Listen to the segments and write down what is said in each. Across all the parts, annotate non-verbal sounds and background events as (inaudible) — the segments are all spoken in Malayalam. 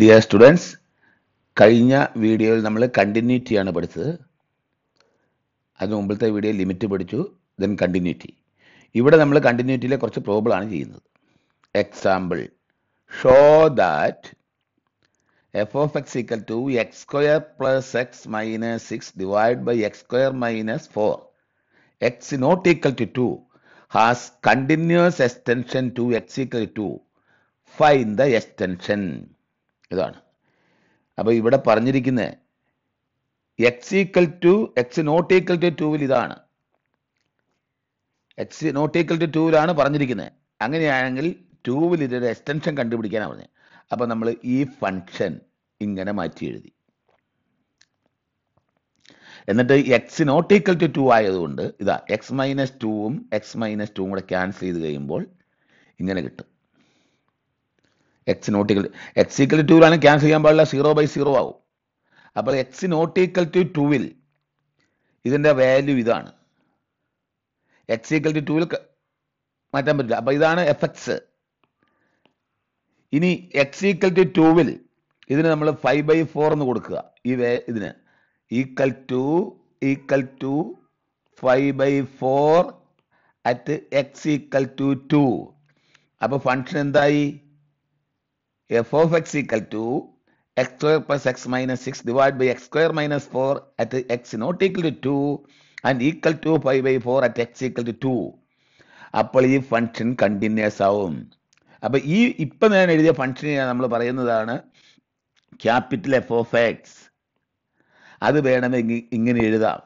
ഡിയർ സ്റ്റുഡൻസ് കഴിഞ്ഞ വീഡിയോയിൽ നമ്മൾ കണ്ടിന്യൂറ്റിയാണ് പഠിച്ചത് അതിന് മുമ്പത്തെ വീഡിയോ ലിമിറ്റ് പഠിച്ചു ദെൻ കണ്ടിന്യൂറ്റി ഇവിടെ നമ്മൾ കണ്ടിന്യൂറ്റിയിലെ കുറച്ച് പ്രോബ്ലമാണ് ചെയ്യുന്നത് example show that f of x equal to x square plus x minus six divide by x square minus four x not equal to two has continuous extension to x equal to find the extension ഇതാണ് അപ്പോൾ ഇവിടെ പറഞ്ഞിരിക്കുന്ന x equal to x not equal to ടൂവിൽ ഇതാണ് എക്സ് നോട്ട് ഈക്വൽ ടു ടൂവിലാണ് പറഞ്ഞിരിക്കുന്നത് അങ്ങനെയാണെങ്കിൽ ടൂവിൽ ഇതിൻ്റെ എക്സ്റ്റൻഷൻ കണ്ടുപിടിക്കാനാണ് പറഞ്ഞത് അപ്പോൾ നമ്മൾ ഈ ഫങ്ഷൻ ഇങ്ങനെ മാറ്റി എഴുതി എന്നിട്ട് x not equal to two ആയതുകൊണ്ട് ഇതാ എക്സ് മൈനസ് ടുവും എക്സ് മൈനസ് ടുവും കൂടെ ക്യാൻസൽ ചെയ്ത് കഴിയുമ്പോൾ ഇങ്ങനെ കിട്ടും എക്സ് നോട്ടിക്കൽ എക്സ് ഈക്വൽ ടു ആണ് ക്യാൻസൽ ചെയ്യാൻ പാടില്ല സീറോ ബൈ സീറോ ആവും അപ്പോൾ എക്സ് നോട്ടിക്കൽ ടു ടുവിൽ ഇതിൻ്റെ വാല്യൂ ഇതാണ് എക്സ് ഈക്വൽ ടു ടുവിൽ മാറ്റാൻ പറ്റില്ല അപ്പോൾ ഇതാണ് എഫ് എക്സ് ഇനി എക്സ് ഈക്വൽ ടു ടുവിൽ ഇതിന് നമ്മൾ ഫൈവ് ബൈ ഫോർ എന്ന് കൊടുക്കുക ഈ വേ ഇതിന് equal to equal to five by four at x equal to two അപ്പോൾ ഫങ്ഷൻ എന്തായി f of x equal to x square plus x minus 6 divided by x square minus 4 at x not equal to 2 and equal to 5 by 4 at x equal to 2. അപ്പോൾ ഈ ഫംഗ്ഷൻ കണ്ടിന്യൂസ് ആവും അപ്പോൾ ഈ ഇപ്പം ഞാൻ എഴുതിയ ഫംഗ്ഷനെ നമ്മൾ പറയുന്നതാണ് ക്യാപിറ്റൽ എഫ് ഓഫ് എക്സ് അത് വേണമെങ്കിൽ ഇങ്ങനെ എഴുതാം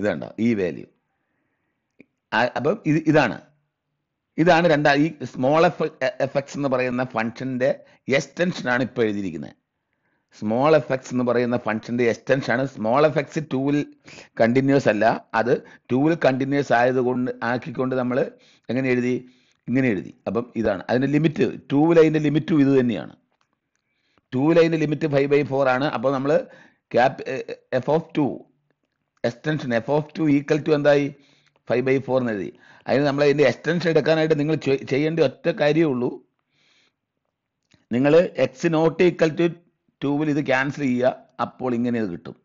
ഇതുണ്ടോ ഈ വാല്യൂ അപ്പം ഇത് ഇതാണ് ഇതാണ് രണ്ടാ ഈ സ്മോൾ എഫ് എഫക്ട്സ് എന്ന് പറയുന്ന ഫംഗ്ഷൻ്റെ എക്സ്റ്റൻഷനാണ് ഇപ്പോൾ എഴുതിയിരിക്കുന്നത് സ്മോൾ എഫക്ട്സ് എന്ന് പറയുന്ന ഫംഗ്ഷൻ്റെ എക്സ്റ്റൻഷനാണ് സ്മോൾ എഫക്ട്സ് ടൂവിൽ കണ്ടിന്യൂസ് അല്ല അത് ടൂവിൽ കണ്ടിന്യൂസ് ആയതുകൊണ്ട് ആക്കിക്കൊണ്ട് നമ്മൾ എങ്ങനെ എഴുതി ഇങ്ങനെ എഴുതി അപ്പം ഇതാണ് അതിൻ്റെ ലിമിറ്റ് ടൂ ലൈൻ്റെ ലിമിറ്റും ഇത് തന്നെയാണ് ടൂ ലൈൻ്റെ ലിമിറ്റ് ഫൈവ് ബൈ ഫോർ ആണ് അപ്പോൾ നമ്മൾ cap f of two extension f of two equal to എന്തായി ഫൈവ് ബൈ ഫോർ എന്ന് എഴുതി അതിന് നമ്മൾ അതിൻ്റെ എക്സ്റ്റൻഷൻ എടുക്കാനായിട്ട് നിങ്ങൾ ചെയ്യേണ്ട ഒറ്റ കാര്യമേ ഉള്ളൂ നിങ്ങൾ എക്സ് നോട്ട് ഈക്വൽ ടു ടൂവിൽ ഇത് ക്യാൻസൽ ചെയ്യുക അപ്പോൾ ഇങ്ങനെ ഇത് കിട്ടും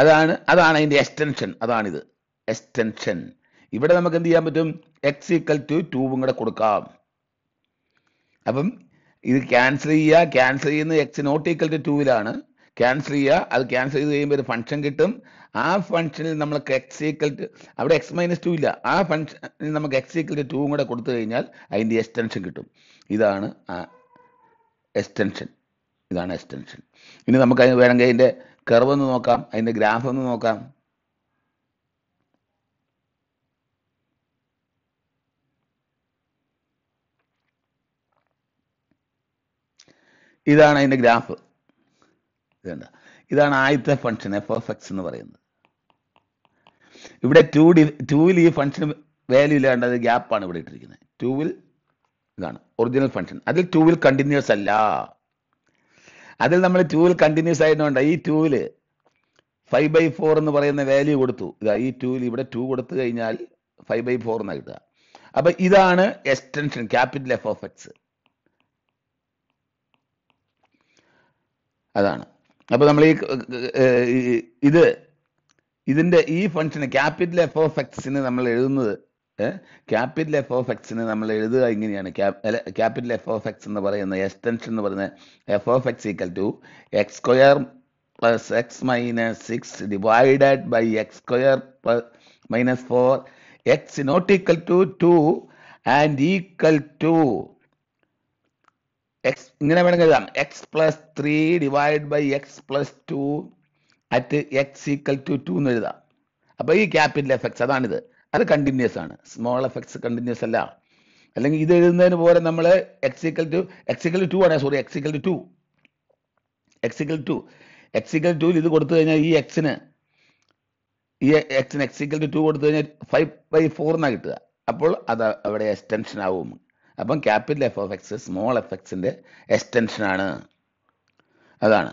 അതാണ് അതാണ് അതിൻ്റെ എക്സ്റ്റൻഷൻ അതാണിത് എക്സ്റ്റൻഷൻ ഇവിടെ നമുക്ക് എന്ത് ചെയ്യാൻ പറ്റും എക്സ് ഈക്വൽ ടു ടൂവും കൂടെ കൊടുക്കാം അപ്പം ഇത് ക്യാൻസൽ ചെയ്യുക ക്യാൻസൽ ചെയ്യുന്നത് എക്സ് നോട്ട് ഈക്വൽ ടു ടൂവിലാണ് ക്യാൻസൽ ചെയ്യുക അത് ക്യാൻസൽ ചെയ്ത് കഴിയുമ്പോൾ ഒരു ഫംഗ്ഷൻ കിട്ടും ആ ഫംഗ്ഷനിൽ നമ്മൾ എക്സ് ഈക്വൽ ടു അവിടെ എക്സ് മൈനസ് ടു ഇല്ല ആ ഫംഗ്ഷനിൽ നമുക്ക് എക്സ് ഈക്വൽ ടു ടൂ കൂടെ കൊടുത്തു കഴിഞ്ഞാൽ അതിൻ്റെ എക്സ്റ്റൻഷൻ കിട്ടും ഇതാണ് ആ എക്സ്റ്റൻഷൻ ഇതാണ് എക്സ്റ്റൻഷൻ ഇനി നമുക്ക് അതിന് വേണമെങ്കിൽ അതിൻ്റെ കർവ് ഒന്ന് നോക്കാം അതിൻ്റെ ഗ്രാഫ് ഒന്ന് നോക്കാം ഇതാണ് അതിൻ്റെ ഗ്രാഫ് ഇതുണ്ട് ഇതാണ് ആദ്യത്തെ ഫംഗ്ഷൻ എഫ് ഓഫ് എക്സ് എന്ന് പറയുന്നത് ഇവിടെ ടു ഡി ടൂവിൽ ഈ ഫംഗ്ഷൻ വാല്യൂ ഇല്ലാണ്ടത് ഗ്യാപ്പാണ് ഇവിടെ ഇട്ടിരിക്കുന്നത് ടൂവിൽ ഇതാണ് ഒറിജിനൽ ഫംഗ്ഷൻ അതിൽ ടൂവിൽ കണ്ടിന്യൂസ് അല്ല അതിൽ നമ്മൾ ടൂവിൽ കണ്ടിന്യൂസ് ആയതുകൊണ്ട് ഈ ടൂവിൽ ഫൈവ് ബൈ ഫോർ എന്ന് പറയുന്ന വാല്യൂ കൊടുത്തു ഇതാ ഈ ടൂവിൽ ഇവിടെ ടു കൊടുത്തു കഴിഞ്ഞാൽ ഫൈവ് ബൈ ഫോർ എന്നാണ് കിട്ടുക അപ്പം ഇതാണ് extension capital f of x അതാണ് അപ്പൊ നമ്മൾ ഈ ഇത് ഇതിന്റെ ഈ ഫംഗ്ഷന് ക്യാപിറ്റൽ എഫ് ഓഫ് എക്സിന് നമ്മൾ എഴുതുന്നത് ക്യാപിറ്റൽ എഫ് ഓഫ് എക്സിന് നമ്മൾ എഴുതുക ഇങ്ങനെയാണ് ക്യാപിറ്റൽ എഫ് ഓഫ് എക്സ് എന്ന് പറയുന്ന എക്സ്റ്റൻഷൻ എന്ന് പറയുന്ന f of x equal to x square plus x minus six divided by x square minus four x not equal to two and equal to x ഇങ്ങനെ വേണമെങ്കിൽ എഴുതാം x plus three divide by x plus two at x equal to two എന്ന് എഴുതാം അപ്പോൾ ഈ ക്യാപിറ്റൽ എഫക്ട്സ് അതാണിത് അത് കണ്ടിന്യൂസ് ആണ് സ്മോൾ എഫക്ട്സ് കണ്ടിന്യൂസ് അല്ല അല്ലെങ്കിൽ ഇത് എഴുതുന്നതിന് പോലെ നമ്മൾ എക്സിക്കൽ ടു എക്സിക്കൽ ടു ആണ് sorry x equal to x equal to x equal ടുവിൽ ഇത് കൊടുത്തു കഴിഞ്ഞാൽ ഈ എക്സിന് ഈ എക്സിന് എക്സിക്കൽ ടു കൊടുത്തു കഴിഞ്ഞാൽ ഫൈവ് ബൈ ഫോർ എന്നാണ് കിട്ടുക അപ്പോൾ അത് അവിടെ എക്സ്റ്റൻഷൻ ആവും അപ്പം capital f of x small f എക്സിൻ്റെ എക്സ്റ്റൻഷനാണ് അതാണ്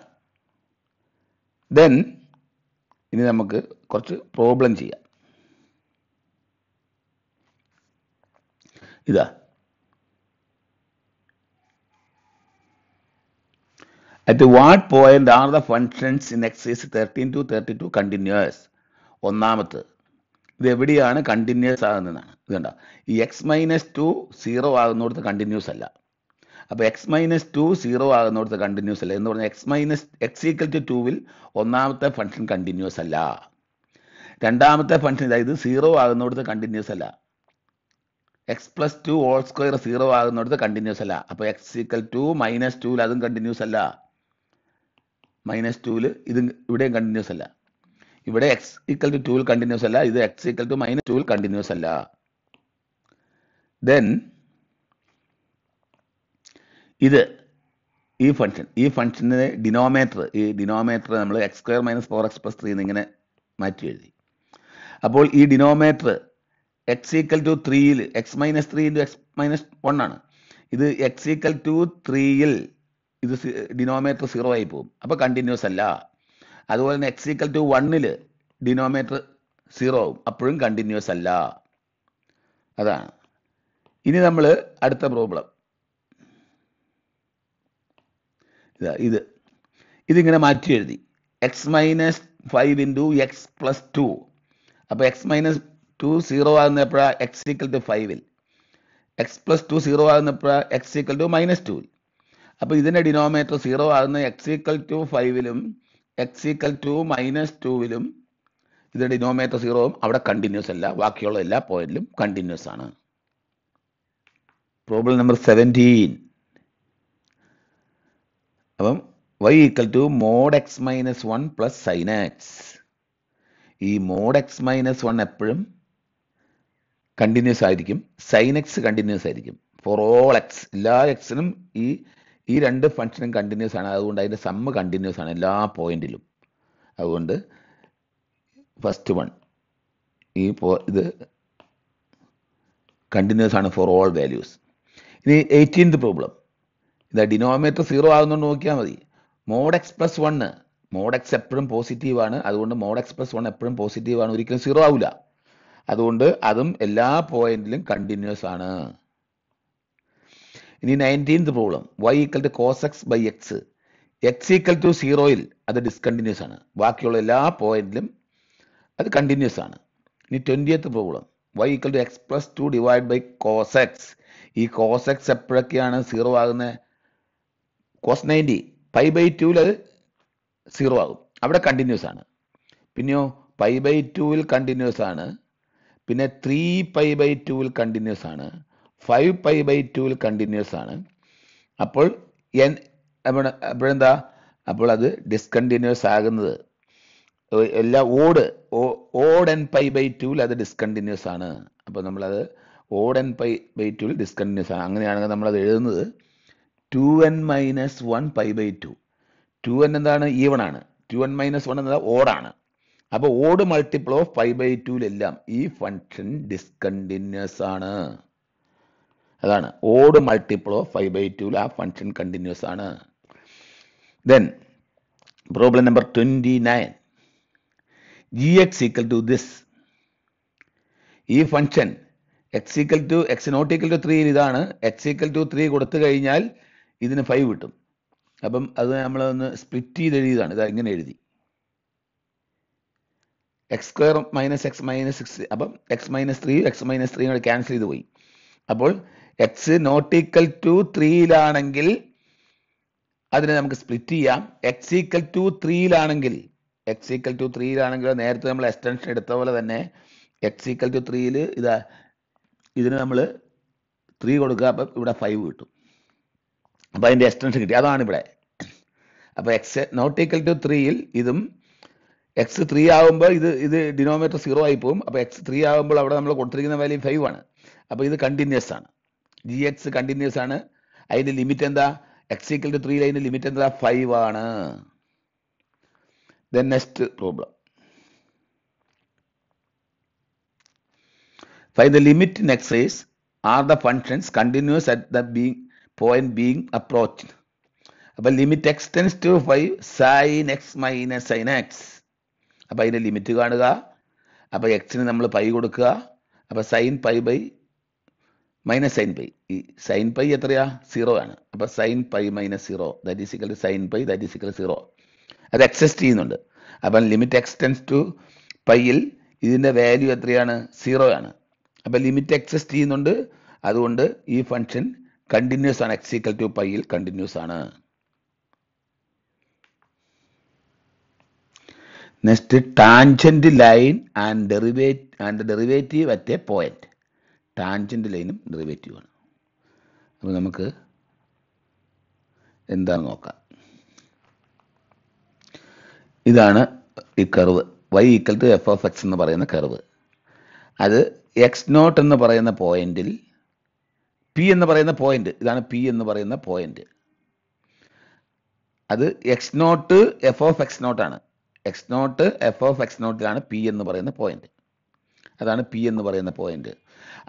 ദെൻ ഇനി നമുക്ക് കുറച്ച് പ്രോബ്ലം ചെയ്യാം ഇതാ at what point are the functions in exercise thirteen to thirty two continuous ഒന്നാമത്തെ ഇത് എവിടെയാണ് കണ്ടിന്യൂസ് ആകുന്നതാണ് ഇത് കണ്ട ഈ എക്സ് മൈനസ് ടു സീറോ ആകുന്നിടത്ത് കണ്ടിന്യൂസ് അല്ല അപ്പോൾ എക്സ് മൈനസ് ടു സീറോ ആകുന്നിടത്ത് കണ്ടിന്യൂസ് അല്ല എന്ന് പറഞ്ഞാൽ x minus x equal to ടൂവിൽ ഒന്നാമത്തെ ഫംഗ്ഷൻ കണ്ടിന്യൂസ് അല്ല രണ്ടാമത്തെ ഫംഗ്ഷൻ അതായത് സീറോ ആകുന്നിടത്ത് കണ്ടിന്യൂസ് അല്ല x plus two all square zero ആകുന്നിടത്ത് കണ്ടിന്യൂസ് അല്ല അപ്പോൾ എക്സ് ഈക്വൽ ടു മൈനസ് ടുവിൽ അതും കണ്ടിന്യൂസ് അല്ല മൈനസ് ടുവിൽ ഇതും ഇവിടെയും കണ്ടിന്യൂസ് അല്ല ഇവിടെ എക്സ് ഈക്വൽ ടു ടൂൽ കണ്ടിന്യൂസ് അല്ല ഇത് എക്സ് ഈക്വൽ ടു മൈനസ് ടൂൽ കണ്ടിന്യൂസ് അല്ല ദെൻ ഇത് ഈ ഫംഗ്ഷൻ ഈ ഫംഗ്ഷന് ഡിനോമേറ്റർ ഈ ഡിനോമേറ്റർ നമ്മൾ x square minus four x plus three എന്നിങ്ങനെ മാറ്റി എഴുതി അപ്പോൾ ഈ ഡിനോമേറ്റർ എക്സ് ഈക്വൽ ടു ത്രീയിൽ x minus three into x minus one ആണ് ഇത് എക്സ് ഈക്വൽ ടു ത്രീയിൽ ഇത് ഡിനോമേറ്റർ സീറോ ആയി പോകും അപ്പോൾ കണ്ടിന്യൂസ് അല്ല അതുപോലെ തന്നെ എക്സ് ഈക്വൽ ടു വണ്ണിൽ ഡിനോമേറ്റർ സീറോ ആവും അപ്പോഴും കണ്ടിന്യൂസ് അല്ല അതാണ് ഇനി നമ്മൾ അടുത്ത പ്രോബ്ലം ഇത് ഇതിങ്ങനെ മാറ്റി എഴുതി x minus five into x plus two അപ്പോൾ എക്സ് മൈനസ് ടു സീറോ ആകുന്ന എപ്പോഴാണ് എക്സ് ഈക്വൽ ടു ഫൈവിൽ എക്സ് പ്ലസ് ടു സീറോ ആകുന്ന ആകുന്നപ്പോഴാണ് എക്സ് ഈക്വൽ ടു മൈനസ് ടുവിൽ അപ്പോൾ ഇതിൻ്റെ ഡിനോമേറ്റർ സീറോ ആകുന്ന എക്സ് ഈക്വൽ ടു ഫൈവിലും എക്സ് ഈക്വൽ ടു മൈനസ് ടുവിലും ഇത് ഡിനോമിനേറ്റർ സീറോവും അവിടെ കണ്ടിന്യൂസ് അല്ല ബാക്കിയുള്ള എല്ലാ പോയിന്റിലും കണ്ടിന്യൂസ് ആണ് പ്രോബ്ലം നമ്പർ സെവൻറ്റീൻ അപ്പം y equal to mod x minus one plus sine ഈ മോഡ് എക്സ് മൈനസ് വൺ എപ്പോഴും കണ്ടിന്യൂസ് ആയിരിക്കും സൈൻ എക്സ് കണ്ടിന്യൂസ് ആയിരിക്കും ഫോർ ഓൾ എക്സ് എല്ലാ എക്സിനും ഈ ഈ രണ്ട് ഫംഗ്ഷനും കണ്ടിന്യൂസ് ആണ് അതുകൊണ്ട് അതിൻ്റെ സമ്മ് കണ്ടിന്യൂസ് ആണ് എല്ലാ പോയിന്റിലും അതുകൊണ്ട് ഫസ്റ്റ് വൺ ഈ പോ ഇത് കണ്ടിന്യൂസ് ആണ് ഫോർ ഓൾ വാല്യൂസ് ഇനി എയ്റ്റീൻത് പ്രോബ്ലം ഇത് ഡിനോമിനേറ്റർ സീറോ ആകുന്നുകൊണ്ട് നോക്കിയാൽ മതി mod x plus one mod x എപ്പോഴും പോസിറ്റീവാണ് അതുകൊണ്ട് മോഡ് എക്സ് പ്ലസ് വൺ എപ്പോഴും പോസിറ്റീവാണ് ഒരിക്കലും സീറോ ആവില്ല അതുകൊണ്ട് അതും എല്ലാ പോയിന്റിലും കണ്ടിന്യൂസ് ആണ് ഇനി nineteenth problem y equal to cos x by x x equal to സീറോയിൽ അത് ഡിസ്കണ്ടിന്യൂസ് ആണ് ബാക്കിയുള്ള എല്ലാ പോയിന്റിലും അത് കണ്ടിന്യൂസ് ആണ് ഇനി twentieth problem y equal to x plus two divide by cos x ഈ കോസ് എക്സ് എപ്പോഴൊക്കെയാണ് സീറോ ആകുന്നത് കോസ് നയൻറ്റി പൈ ബൈ ടുവിൽ അത് സീറോ ആകും അവിടെ കണ്ടിന്യൂസ് ആണ് പിന്നെയോ പൈ ബൈ ടുവിൽ കണ്ടിന്യൂസ് ആണ് പിന്നെ ത്രീ പൈ ബൈ ടുവിൽ കണ്ടിന്യൂസ് ആണ് ഫൈവ് പൈ ബൈ ടുവിൽ കണ്ടിന്യൂസ് ആണ് അപ്പോൾ എൻ അപ്പോഴെന്താ അപ്പോൾ അത് ഡിസ്കണ്ടിന്യൂസ് ആകുന്നത് എല്ലാ ഓട് ഓഡ് എൻ പൈ ബൈ ടുവിൽ അത് ഡിസ്കണ്ടിന്യൂസ് ആണ് അപ്പോൾ നമ്മളത് ഓഡ് എൻ പൈ ബൈ ടുവിൽ ഡിസ്കണ്ടിന്യൂസ് ആണ് അങ്ങനെയാണെങ്കിൽ നമ്മളത് എഴുതുന്നത് two n minus one pi by two two n എന്താണ് ഈവൺ ആണ് ടു എൻ മൈനസ് വൺ എന്നത് ഓടാണ് അപ്പോൾ odd multiple of pi by ടുവിലെല്ലാം ഈ ഫംഗ്ഷൻ ഡിസ്കണ്ടിന്യൂസ് ആണ് അതാണ് odd multiple of five by two ആ ഫംഗ്ഷൻ കണ്ടിന്യൂസ് ആണ് then problem number twenty nine g x equal to this ഈ function x equal to x not equal to three ഇതാണ് എക്സ് ഈക്വൽ ടു ത്രീ കൊടുത്തു കഴിഞ്ഞാൽ ഇതിന് ഫൈവ് കിട്ടും അപ്പം അത് നമ്മളൊന്ന് സ്പ്ലിറ്റ് ചെയ്ത് എഴുതിയതാണ് ഇത് ഇങ്ങനെ എഴുതി x square minus x minus six അപ്പം x minus three x minus three cancel ചെയ്ത് പോയി അപ്പോൾ എക്സ് നോട്ട് ഈക്വൽ ടു ത്രീയിലാണെങ്കിൽ അതിനെ നമുക്ക് സ്പ്ലിറ്റ് ചെയ്യാം എക്സ് ഈക്വൽ ടു ത്രീയിലാണെങ്കിൽ എക്സ് ഈക്വൽ ടു ത്രീയിലാണെങ്കിൽ നേരത്തെ നമ്മൾ എക്സ്റ്റൻഷൻ എടുത്ത പോലെ തന്നെ എക്സ് ഈക്വൽ ടു ത്രീയിൽ ഇതാ ഇതിന് നമ്മൾ ത്രീ കൊടുക്കുക അപ്പം ഇവിടെ ഫൈവ് കിട്ടും അപ്പോൾ അതിൻ്റെ എക്സ്റ്റൻഷൻ കിട്ടി അതാണ് ഇവിടെ അപ്പോൾ എക്സ് നോട്ട് ഈക്വൽ ടു ത്രീയിൽ ഇതും എക്സ് ത്രീ ആകുമ്പോൾ ഇത് ഇത് ഡിനോമിനേറ്റർ സീറോ ആയി പോകും അപ്പോൾ എക്സ് ത്രീ ആകുമ്പോൾ അവിടെ നമ്മൾ കൊടുത്തിരിക്കുന്ന വാല്യൂ ഫൈവ് ആണ് അപ്പോൾ ഇത് കണ്ടിന്യൂസ് ആണ് ജി എക്സ് കണ്ടിന്യൂസ് ആണ് അതിൻ്റെ ലിമിറ്റ് എന്താ എക്സ് ഈക്വൽ ടു ത്രീ അതിൻ്റെ ലിമിറ്റ് എന്താ ഫൈവ് ആണ് then next problem five the limit in are the functions continuous at the being point being approach അപ്പൊ limit x to five sine x minus sine x അപ്പൊ അതിന്റെ ലിമിറ്റ് കാണുക അപ്പോൾ എക്സിന് നമ്മൾ പൈ കൊടുക്കുക അപ്പോൾ sine pi by minus sine pi ഈ സൈൻ പൈ എത്രയാ സീറോ ആണ് അപ്പോൾ sine pi minus zero that is equal sine pi that is equal zero അത് എക്സിസ്റ്റ് ചെയ്യുന്നുണ്ട് അപ്പം ലിമിറ്റ് എക്സ്റ്റെൻസ് ടു പൈയിൽ ഇതിൻ്റെ വാല്യൂ എത്രയാണ് സീറോ ആണ് അപ്പം ലിമിറ്റ് എക്സിസ്റ്റ് ചെയ്യുന്നുണ്ട് അതുകൊണ്ട് ഈ ഫംഗ്ഷൻ കണ്ടിന്യൂസ് ആണ് എക്സിക്കൽ ടു പൈയിൽ കണ്ടിന്യൂസ് ആണ് next tangent line and derivate and derivative at a point tangent ലൈനും ഡെറിവേറ്റീവാണ് അപ്പോൾ നമുക്ക് എന്താണ് നോക്കാം ഇതാണ് ഈ curve y equal to f of x എന്ന് പറയുന്ന കർവ് അത് എക്സ് നോട്ട് എന്ന് പറയുന്ന പോയിന്റിൽ പി എന്ന് പറയുന്ന പോയിന്റ് ഇതാണ് പി എന്ന് പറയുന്ന പോയിന്റ് അത് x not f of x നോട്ടാണ് x not f of x നോട്ടിലാണ് പി എന്ന് പറയുന്ന പോയിന്റ് അതാണ് പി എന്ന് പറയുന്ന പോയിന്റ്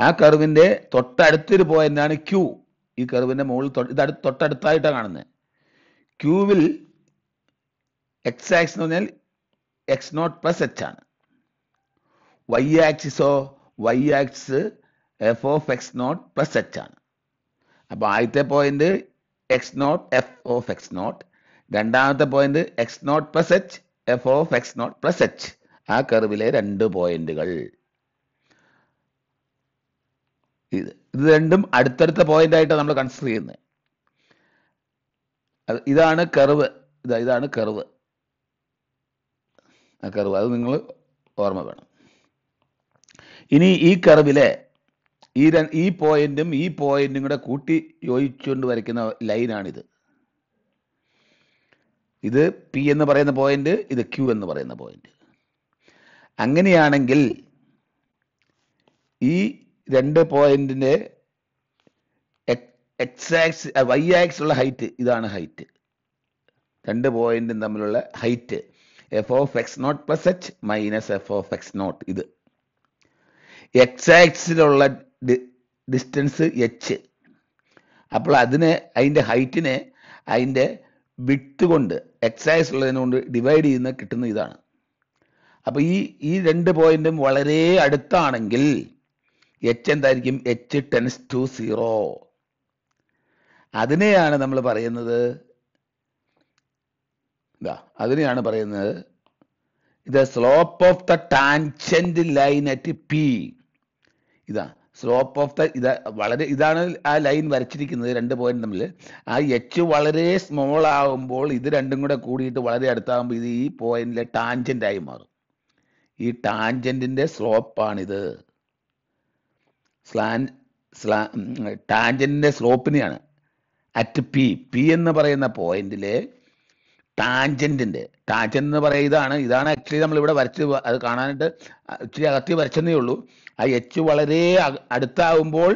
ആ കർവിൻ്റെ തൊട്ടടുത്തൊരു പോയിന്റാണ് ക്യൂ ഈ കർവിൻ്റെ മുകളിൽ ഇത് തൊട്ടടുത്തായിട്ടാണ് കാണുന്നത് ക്യൂവിൽ എക്സ് ആക്സ് എന്ന് പറഞ്ഞാൽ എക്സ് നോട്ട് പ്ലസ് എച്ച് ആണ് വൈ ആക്സിസോ y axis f of x not plus h ആണ് അപ്പൊ ആദ്യത്തെ point x not f of x not രണ്ടാമത്തെ point x not plus h f of x not plus h ആ കർവിലെ രണ്ട് പോയിന്റുകൾ ഇത് ഇത് രണ്ടും അടുത്തടുത്ത ആയിട്ട് നമ്മൾ കൺസിഡർ ചെയ്യുന്നത് ഇതാണ് കർവ് ഇതാ ഇതാണ് കർവ് ആ കർവ് അത് നിങ്ങൾ ഓർമ്മ വേണം ഇനി ഈ കർവിലെ ഈ ഈ പോയിന്റും ഈ പോയിന്റും കൂടെ കൂട്ടി യോജിച്ചുകൊണ്ട് വരയ്ക്കുന്ന ലൈനാണിത് ഇത് പി എന്ന് പറയുന്ന പോയിന്റ് ഇത് ക്യൂ എന്ന് പറയുന്ന പോയിന്റ് അങ്ങനെയാണെങ്കിൽ ഈ രണ്ട് പോയിന്റിന്റെ എക്സ് ആക്സ് വൈ ഉള്ള ഹൈറ്റ് ഇതാണ് ഹൈറ്റ് രണ്ട് പോയിന്റും തമ്മിലുള്ള height f of x not plus h minus f of x not ഇത് എക്സ് ആക്സിലുള്ള ഡിസ്റ്റൻസ് എച്ച് അപ്പോൾ അതിനെ അതിൻ്റെ ഹൈറ്റിനെ അതിൻ്റെ വിട്ട് കൊണ്ട് എക്സൈസ് ഉള്ളതിനെ കൊണ്ട് ഡിവൈഡ് ചെയ്യുന്ന കിട്ടുന്ന ഇതാണ് അപ്പോൾ ഈ ഈ രണ്ട് പോയിന്റും വളരെ അടുത്താണെങ്കിൽ എച്ച് എന്തായിരിക്കും എച്ച് ടെൻസ് ടു സീറോ അതിനെയാണ് നമ്മൾ പറയുന്നത് അതിനെയാണ് പറയുന്നത് ഇത് slope of the tangent line at P ഇതാ സ്ലോപ്പ് ഓഫ് ദ ഇതാ വളരെ ഇതാണ് ആ ലൈൻ വരച്ചിരിക്കുന്നത് രണ്ട് പോയിന്റ് തമ്മിൽ ആ എച്ച് വളരെ സ്മോൾ ആകുമ്പോൾ ഇത് രണ്ടും കൂടെ കൂടിയിട്ട് വളരെ അടുത്താകുമ്പോൾ ഇത് ഈ പോയിന്റിലെ ടാൻജൻ്റായി മാറും ഈ ടാൻജൻറ്റിൻ്റെ സ്ലോപ്പാണിത് സ്ലാൻ സ്ലാ ടാഞ്ചൻ്റെ സ്ലോപ്പിനെയാണ് അറ്റ് പി പി എന്ന് പറയുന്ന പോയിന്റിൽ ടാഞ്ചൻറ്റിൻ്റെ ടാഞ്ചൻ എന്ന് പറയുക ഇതാണ് ഇതാണ് ആക്ച്വലി നമ്മൾ ഇവിടെ വരച്ച് അത് കാണാനായിട്ട് ഇച്ചിരി അകത്തി വരച്ചെന്നേ ഉള്ളൂ ആ എച്ച് വളരെ അടുത്താവുമ്പോൾ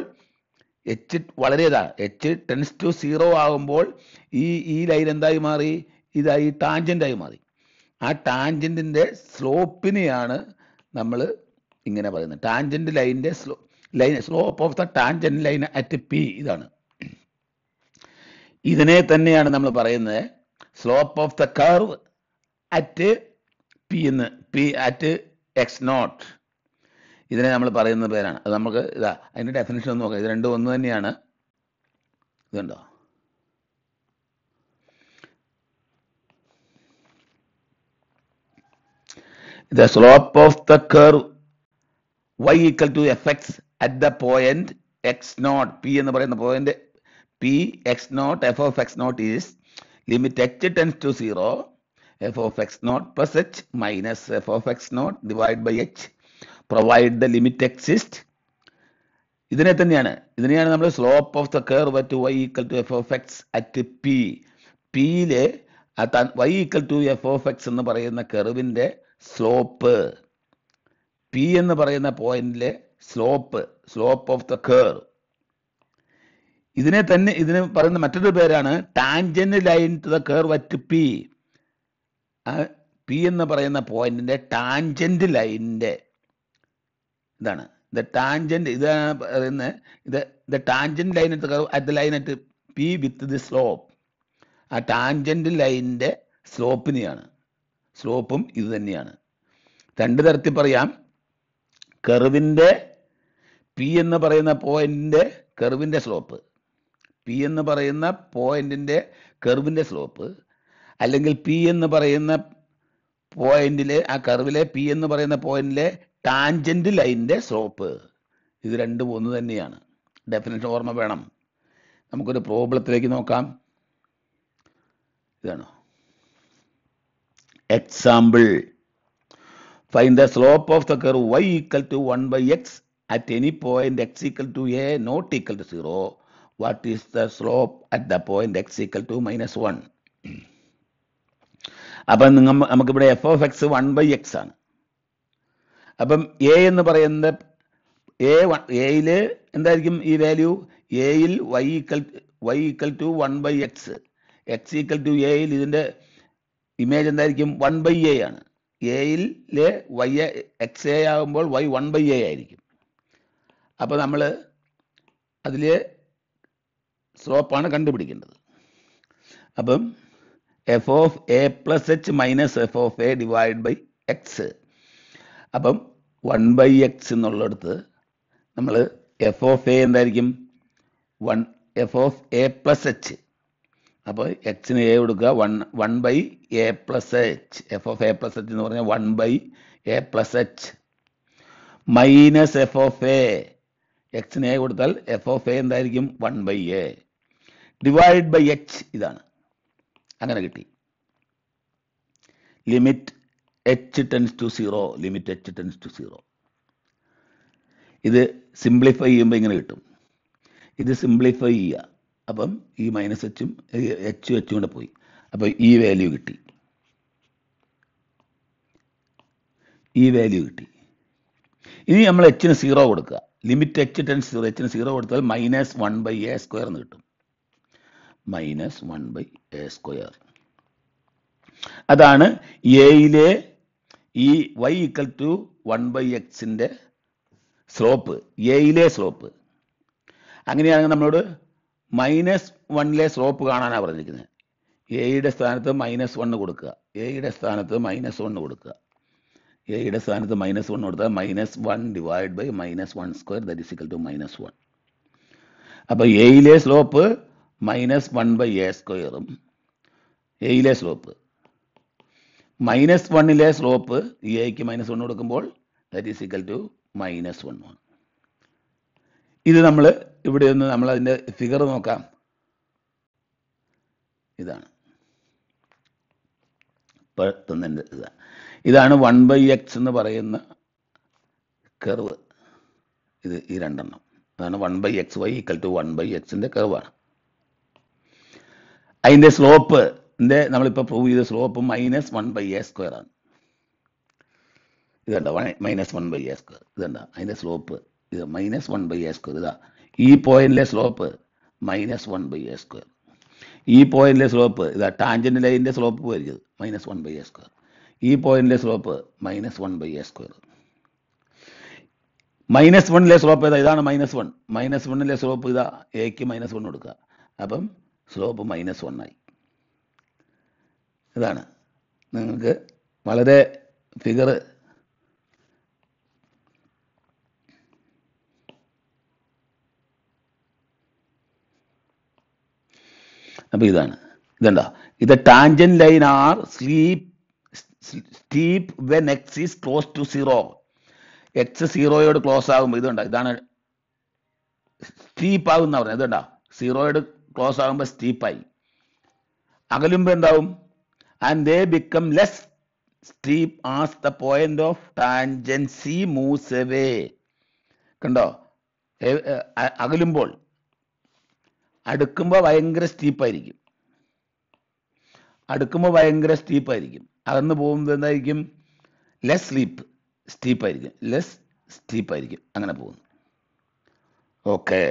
എച്ച് വളരെ ഇതാണ് എച്ച് ടെൻസ് ടു സീറോ ആകുമ്പോൾ ഈ ഈ ലൈൻ എന്തായി മാറി ഇതായി ടാഞ്ചൻ്റായി മാറി ആ ടാഞ്ചൻറ്റിൻ്റെ സ്ലോപ്പിനെയാണ് നമ്മൾ ഇങ്ങനെ പറയുന്നത് ടാഞ്ചൻ്റ് ലൈനിൻ്റെ സ്ലോ line slope of the tangent line at P ഇതാണ് ഇതിനെ തന്നെയാണ് നമ്മൾ പറയുന്നത് slope of the curve at P എന്ന് പി അറ്റ് എക്സ് നോട്ട് ഇതിനെ നമ്മൾ പറയുന്ന പേരാണ് അത് നമുക്ക് ഇതാ അതിൻ്റെ ഡെഫിനേഷൻ ഒന്ന് നോക്കാം ഇത് രണ്ടും ഒന്ന് തന്നെയാണ് ഇതുണ്ടോ the slope of the curve y equal to fx at the point x not P എന്ന് പറയുന്ന point P x not f of x not is limit h tends to zero f of x not plus h minus f of x not divide by h provide the limit exist ഇതിനെ തന്നെയാണ് ഇതിനെയാണ് നമ്മൾ slope of the curve what y equal to f of x at P പിയിലെ y equal to f of x എന്ന് പറയുന്ന കെറിവിൻ്റെ സ്ലോപ്പ് പി എന്ന് പറയുന്ന പോയിന്റിലെ slope slope of the curve ഇതിനെ തന്നെ ഇതിന് പറയുന്ന മറ്റൊരു പേരാണ് tangent line to the curve at P P എന്ന് പറയുന്ന പോയിന്റിന്റെ ടാൻജന്റ് ലൈനിന്റെ ഇതാണ് ദ ടാൻജന്റ് ഇതാണ് പറയുന്നത് ഇത് the tangent line at curve at the line at P with the slope ആ ടാൻജന്റ് ലൈനിന്റെ സ്ലോപ്പിനെയാണ് സ്ലോപ്പും ഇത് തന്നെയാണ് രണ്ട് തരത്തിൽ പറയാം കർവിൻ്റെ പി എന്ന് പറയുന്ന പോയിന്റിന്റെ കെർവിൻ്റെ സ്ലോപ്പ് പി എന്ന് പറയുന്ന പോയിന്റിൻ്റെ കെർവിൻ്റെ സ്ലോപ്പ് അല്ലെങ്കിൽ പി എന്ന് പറയുന്ന പോയിന്റിലെ ആ കർവിലെ പി എന്ന് പറയുന്ന പോയിന്റിലെ ടാൻജൻറ്റ് ലൈനിൻ്റെ സ്ലോപ്പ് ഇത് രണ്ടും ഒന്ന് തന്നെയാണ് ഡെഫിനേഷൻ ഓർമ്മ വേണം നമുക്കൊരു പ്രോബ്ലത്തിലേക്ക് നോക്കാം ഇതാണോ example fine the slope of the curve y equal to one by x at any point x equal to a not equal to 0, what is the slope at the point x equal to minus 1? (clears throat) അപ്പം നിങ്ങൾ നമുക്കിവിടെ f of x one by x ആണ് അപ്പം എ എന്ന് പറയുന്ന എ വൺ എയിൽ എന്തായിരിക്കും ഈ വാല്യൂ എയിൽ y equal y equal to one by x x equal to എയിൽ ഇതിൻ്റെ ഇമേജ് എന്തായിരിക്കും വൺ ബൈ എ ആണ് എയിലെ വൈ എക്സ് എ ആകുമ്പോൾ വൈ വൺ ബൈ എ ആയിരിക്കും അപ്പോൾ നമ്മൾ അതിൽ സ്ലോപ്പാണ് കണ്ടുപിടിക്കേണ്ടത് അപ്പം f of a plus h minus f of a divide by x അപ്പം വൺ ബൈ എക്സ് എന്നുള്ളടത്ത് നമ്മൾ എഫ് ഓഫ് എ എന്തായിരിക്കും one f of a plus h അപ്പോൾ എക്സിന് എ കൊടുക്കുക one one by a plus h f of a plus h എന്ന് പറഞ്ഞാൽ one by a plus h minus f of a എക്സിന് എ കൊടുത്താൽ എഫ് ഓഫ് എ എന്തായിരിക്കും one by a divide by h ഇതാണ് അങ്ങനെ കിട്ടി limit h tends to zero limit h tends to zero ഇത് സിംപ്ലിഫൈ ചെയ്യുമ്പോൾ ഇങ്ങനെ കിട്ടും ഇത് സിംപ്ലിഫൈ ചെയ്യുക അപ്പം ഈ മൈനസ് എച്ചും എച്ചും എച്ചും കൂടെ പോയി അപ്പോൾ ഈ വാല്യൂ കിട്ടി ഈ വാല്യൂ കിട്ടി ഇനി നമ്മൾ എച്ചിന് സീറോ കൊടുക്കുക ലിമിറ്റ് എച്ച് ടെൻ സീറോ എച്ചിന് സീറോ കൊടുത്താൽ minus one by a square എന്ന് കിട്ടും minus one by a square അതാണ് എയിലെ ഈ y equal to one by എക്സിൻ്റെ സ്ലോപ്പ് എയിലെ സ്ലോപ്പ് അങ്ങനെയാണെങ്കിൽ നമ്മളോട് മൈനസ് വണ്ണിലെ സ്ലോപ്പ് കാണാനാണ് പറഞ്ഞിരിക്കുന്നത് എയുടെ സ്ഥാനത്ത് മൈനസ് വണ്ണ് കൊടുക്കുക എയുടെ സ്ഥാനത്ത് മൈനസ് വണ്ണ് കൊടുക്കുക എയുടെ സ്ഥാനത്ത് മൈനസ് വൺ കൊടുത്താൽ minus one divide by minus one square that is equal to minus one അപ്പോൾ എയിലെ slope minus one by a സ്ക്വയറും എയിലെ സ്ലോപ്പ് മൈനസ് വണ്ണിലെ സ്ലോപ്പ് എക്ക് മൈനസ് വൺ കൊടുക്കുമ്പോൾ that is to minus one ആണ് ഇത് നമ്മൾ ഇവിടെ നിന്ന് നമ്മൾ അതിൻ്റെ ഫിഗർ നോക്കാം ഇതാണ് ഇപ്പം തന്നിൻ്റെ ഇതാണ് ഇതാണ് വൺ ബൈ എക്സ് എന്ന് പറയുന്ന കർവ് ഇത് ഈ രണ്ടെണ്ണം അതാണ് one by x y equal to one by എക്സിൻ്റെ കർവാണ് അതിൻ്റെ സ്ലോപ്പ് നമ്മളിപ്പോൾ പ്രൂവ് ചെയ്ത slope minus one by a square ആണ് ഇതുണ്ട minus one by a square ഇതുണ്ട അതിൻ്റെ സ്ലോപ്പ് ഇത് minus one by a square ഇതാ ഈ പോയിന്റിലെ slope minus one by a square ഈ പോയിന്റിലെ സ്ലോപ്പ് ഇതാ ടാൻജൻറ്റ് ലൈനിൻ്റെ സ്ലോപ്പ് പോയിരിക്കുന്നത് minus one by a square ഈ പോയിന്റിലെ slope minus one by a square minus വണ്ണിലെ സ്ലോപ്പ് ഏതാ ഇതാണ് മൈനസ് വൺ മൈനസ് വണ്ണിലെ സ്ലോപ്പ് ഇതാ എക്ക് മൈനസ് വൺ കൊടുക്കുക അപ്പം സ്ലോപ്പ് മൈനസ് വണ്ണായി ഇതാണ് നിങ്ങൾക്ക് വളരെ ഫിഗർ അപ്പോൾ ഇതാണ് ഇതെന്താ ഇത് tangent line are sleep steep when x is close to zero x സീറോയോട് ക്ലോസ് ആകുമ്പോൾ ഇതുണ്ട ഇതാണ് സ്റ്റീപ്പ് ആകുന്ന പറഞ്ഞത് ഇതുണ്ട സീറോയോട് ക്ലോസ് ആകുമ്പോൾ സ്റ്റീപ്പായി അകലുമ്പോൾ എന്താവും and they become less steep as the point of tangency moves away കണ്ടോ അകലുമ്പോൾ അടുക്കുമ്പോൾ ഭയങ്കര സ്റ്റീപ്പായിരിക്കും അടുക്കുമ്പോൾ ഭയങ്കര സ്റ്റീപ്പായിരിക്കും അകന്ന് പോകുന്നത് എന്തായിരിക്കും ലെസ് സ്ലീപ്പ് സ്റ്റീപ്പായിരിക്കും ലെസ് സ്റ്റീപ്പായിരിക്കും അങ്ങനെ പോകുന്നു ഓക്കേ